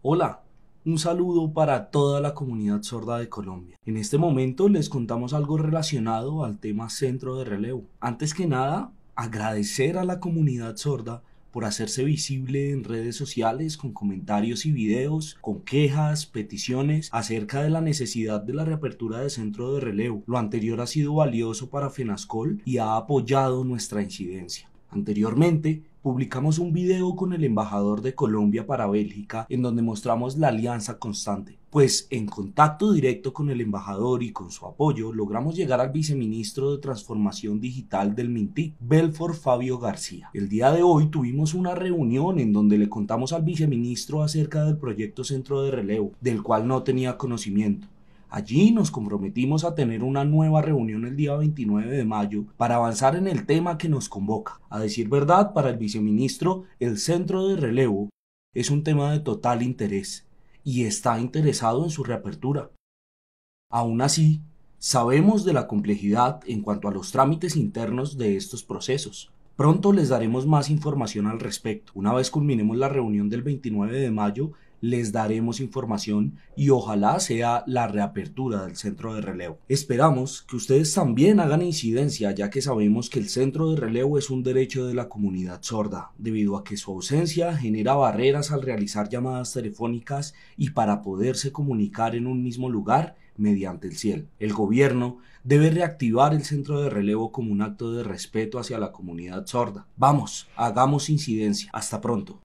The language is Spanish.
Hola, un saludo para toda la comunidad sorda de Colombia. En este momento les contamos algo relacionado al tema centro de relevo. Antes que nada, agradecer a la comunidad sorda por hacerse visible en redes sociales con comentarios y videos, con quejas, peticiones acerca de la necesidad de la reapertura de centro de relevo. Lo anterior ha sido valioso para FENASCOL y ha apoyado nuestra incidencia. Anteriormente, publicamos un video con el embajador de Colombia para Bélgica en donde mostramos la alianza constante. Pues en contacto directo con el embajador y con su apoyo logramos llegar al viceministro de Transformación Digital del Mintic, Belfort Fabio García. El día de hoy tuvimos una reunión en donde le contamos al viceministro acerca del proyecto Centro de Relevo, del cual no tenía conocimiento. Allí nos comprometimos a tener una nueva reunión el día 29 de mayo para avanzar en el tema que nos convoca. A decir verdad, para el viceministro, el centro de relevo es un tema de total interés y está interesado en su reapertura. Aún así, sabemos de la complejidad en cuanto a los trámites internos de estos procesos. Pronto les daremos más información al respecto. Una vez culminemos la reunión del 29 de mayo, les daremos información y ojalá sea la reapertura del centro de relevo. Esperamos que ustedes también hagan incidencia ya que sabemos que el centro de relevo es un derecho de la comunidad sorda, debido a que su ausencia genera barreras al realizar llamadas telefónicas y para poderse comunicar en un mismo lugar mediante el cielo. El gobierno debe reactivar el centro de relevo como un acto de respeto hacia la comunidad sorda. Vamos, hagamos incidencia. Hasta pronto.